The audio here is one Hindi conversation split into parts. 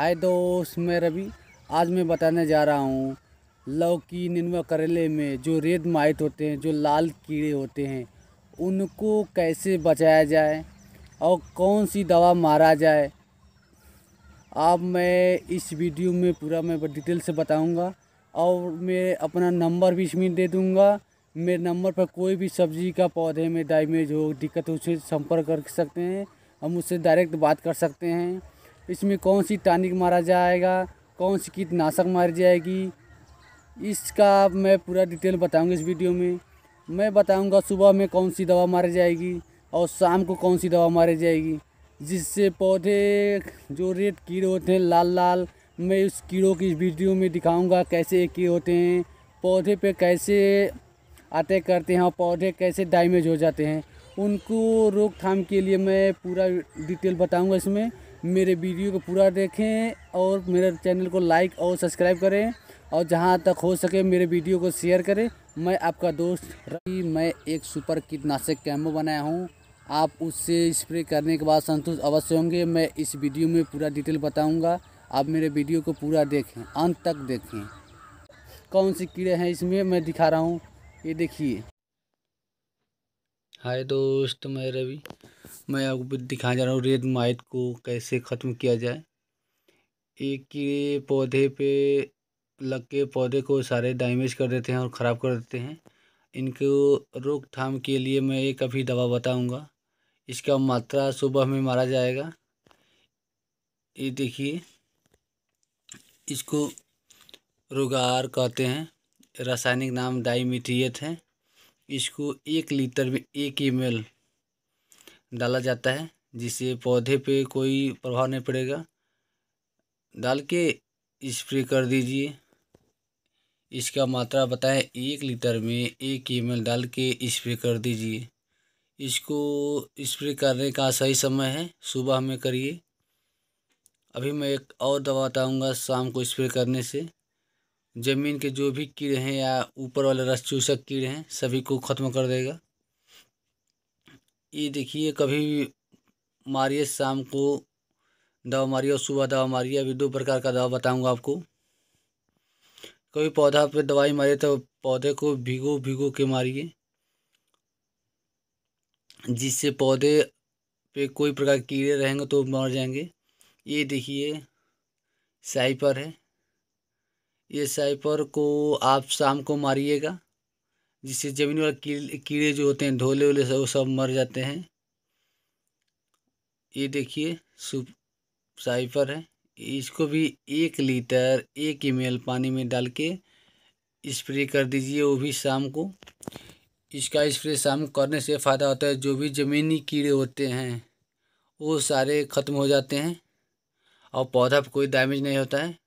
हाय दोस्त मैं रवि आज मैं बताने जा रहा हूँ लौकी निनवा करेले में जो रेड माइट होते हैं जो लाल कीड़े होते हैं उनको कैसे बचाया जाए और कौन सी दवा मारा जाए आप मैं इस वीडियो में पूरा मैं डिटेल से बताऊंगा और मैं अपना नंबर भी इसमें दे दूंगा मेरे नंबर पर कोई भी सब्ज़ी का पौधे में डैमेज हो दिक्कत हो उसे संपर्क कर सकते हैं हम उससे डायरेक्ट बात कर सकते हैं इसमें कौन सी टानिक मारा जाएगा कौन सी कीटनाशक मारी जाएगी इसका मैं पूरा डिटेल बताऊंगा इस वीडियो में मैं बताऊंगा सुबह में कौन सी दवा मारी जाएगी और शाम को कौन सी दवा मारी जाएगी जिससे पौधे जो रेड कीड़े होते हैं लाल लाल मैं उस कीड़ों की वीडियो में दिखाऊंगा कैसे कीड़े होते हैं पौधे पे कैसे अटैक करते हैं और पौधे कैसे डैमेज हो जाते हैं उनको रोकथाम के लिए मैं पूरा डिटेल बताऊँगा इसमें मेरे वीडियो को पूरा देखें और मेरे चैनल को लाइक और सब्सक्राइब करें और जहां तक हो सके मेरे वीडियो को शेयर करें मैं आपका दोस्त रवि मैं एक सुपर कीटनाशक कैम्बो बनाया हूं आप उससे स्प्रे करने के बाद संतुष्ट अवश्य होंगे मैं इस वीडियो में पूरा डिटेल बताऊंगा आप मेरे वीडियो को पूरा देखें अंत तक देखें कौन से कीड़े हैं इसमें मैं दिखा रहा हूँ ये देखिए हाय दोस्त मैं रवि मैं आपको दिखाने जा रहा हूँ रेत माइट को कैसे ख़त्म किया जाए एक कीड़े पौधे पे लग के पौधे को सारे डैमेज कर देते हैं और ख़राब कर देते हैं इनको रोकथाम के लिए मैं एक अभी दवा बताऊंगा इसका मात्रा सुबह में मारा जाएगा ये देखिए इसको रुगार कहते हैं रासायनिक नाम डाईमिथियत है इसको एक लीटर में एक एम एल डाला जाता है जिससे पौधे पे कोई प्रभाव नहीं पड़ेगा डाल के स्प्रे कर दीजिए इसका मात्रा बताएं एक लीटर में एक एम डाल के स्प्रे कर दीजिए इसको स्प्रे करने का सही समय है सुबह में करिए अभी मैं एक और दवा बताऊँगा शाम को स्प्रे करने से ज़मीन के जो भी कीड़े हैं या ऊपर वाले रस चूसक कीड़े हैं सभी को ख़त्म कर देगा ये देखिए कभी मारिए शाम को दवा मारिए और सुबह दवा मारिए अभी दो प्रकार का दवा बताऊंगा आपको कभी पौधा पे दवाई मारिए तो पौधे को भिगो भिगो के मारिए जिससे पौधे पे कोई प्रकार के कीड़े रहेंगे तो मर जाएंगे ये देखिए साइपर है ये साइपर को आप शाम को मारिएगा जिससे ज़मीन वाले कीड़े कीड़े जो होते हैं धोले वोले सब सब मर जाते हैं ये देखिए सुप साइपर है इसको भी एक लीटर एक एम पानी में डाल के स्प्रे कर दीजिए वो भी शाम को इसका स्प्रे शाम करने से फ़ायदा होता है जो भी ज़मीनी कीड़े होते हैं वो सारे ख़त्म हो जाते हैं और पौधा पर कोई डैमेज नहीं होता है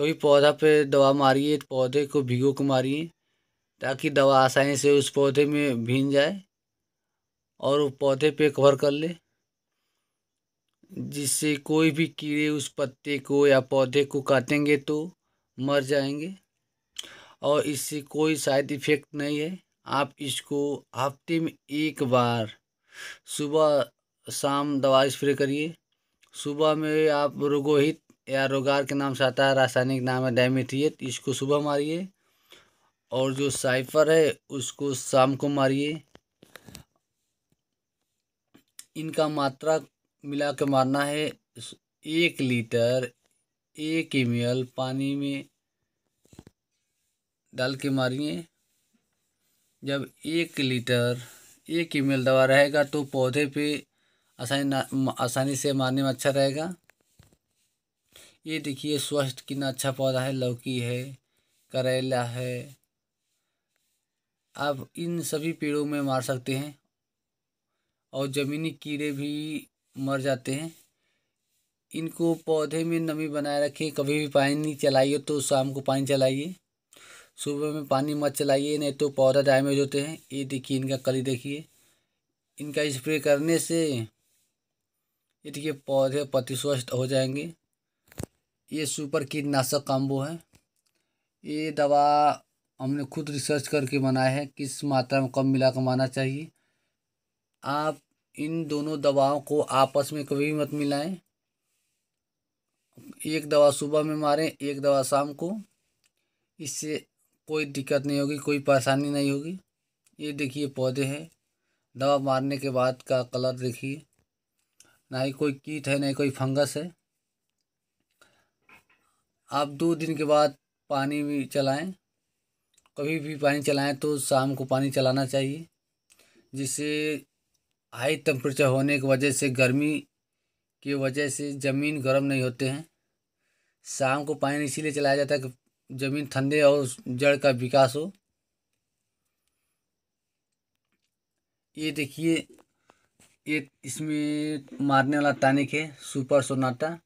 कभी पौधा पे दवा मारिए तो पौधे को भिगो के मारिए ताकि दवा आसानी से उस पौधे में भीन जाए और वो पौधे पे कवर कर ले जिससे कोई भी कीड़े उस पत्ते को या पौधे को काटेंगे तो मर जाएंगे और इससे कोई साइड इफ़ेक्ट नहीं है आप इसको हफ्ते में एक बार सुबह शाम दवा स्प्रे करिए सुबह में आप रोगोहित या रोगार के नाम से आता है रासायनिक नाम है डायमेट्रिएट इसको सुबह मारिए और जो साइफर है उसको शाम को मारिए इनका मात्रा मिला के मारना है एक लीटर एक एम पानी में डाल के मारिए जब एक लीटर एक एम दवा रहेगा तो पौधे पे आसानी आसानी से मारने में अच्छा रहेगा ये देखिए स्वस्थ कितना अच्छा पौधा है लौकी है करेला है आप इन सभी पेड़ों में मार सकते हैं और ज़मीनी कीड़े भी मर जाते हैं इनको पौधे में नमी बनाए रखिए कभी भी पानी नहीं चलाइए तो शाम को पानी चलाइए सुबह में पानी मत चलाइए नहीं तो पौधा डैमेज होते हैं ये देखिए इनका कली देखिए इनका स्प्रे करने से ये देखिए पौधे पति स्वस्थ हो जाएंगे ये सुपर कीटनाशक काम्बो है ये दवा हमने खुद रिसर्च करके बनाया है किस मात्रा में कम मिला माना चाहिए आप इन दोनों दवाओं को आपस में कभी मत मिलाएं एक दवा सुबह में मारें एक दवा शाम को इससे कोई दिक्कत नहीं होगी कोई परेशानी नहीं होगी ये देखिए पौधे हैं दवा मारने के बाद का कलर देखिए ना ही कोई कीट है ना ही कोई फंगस है आप दो दिन के बाद पानी भी चलाएं कभी भी पानी चलाएं तो शाम को पानी चलाना चाहिए जिससे हाई टेम्परेचर होने की वजह से गर्मी की वजह से ज़मीन गर्म नहीं होते हैं शाम को पानी इसीलिए चलाया जाता है कि ज़मीन ठंडे और जड़ का विकास हो ये देखिए ये इसमें मारने वाला तानिक है सुपर सोनाटा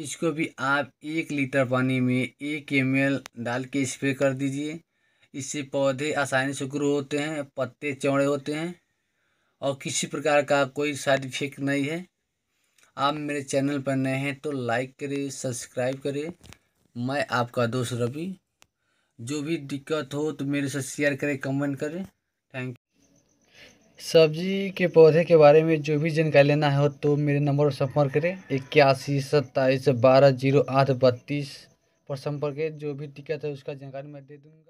इसको भी आप एक लीटर पानी में एक एम डाल के स्प्रे कर दीजिए इससे पौधे आसानी से ग्रो होते हैं पत्ते चौड़े होते हैं और किसी प्रकार का कोई साइड इफेक्ट नहीं है आप मेरे चैनल पर नए हैं तो लाइक करें सब्सक्राइब करें मैं आपका दोस्त रवि जो भी दिक्कत हो तो मेरे से शेयर करें कमेंट करें थैंक सब्जी के पौधे के बारे में जो भी जानकारी लेना हो तो मेरे नंबर पर संपर्क करें इक्यासी सत्ताईस बारह जीरो आठ बत्तीस पर संपर्क करें जो भी टिकट है उसका जानकारी मैं दे दूँगा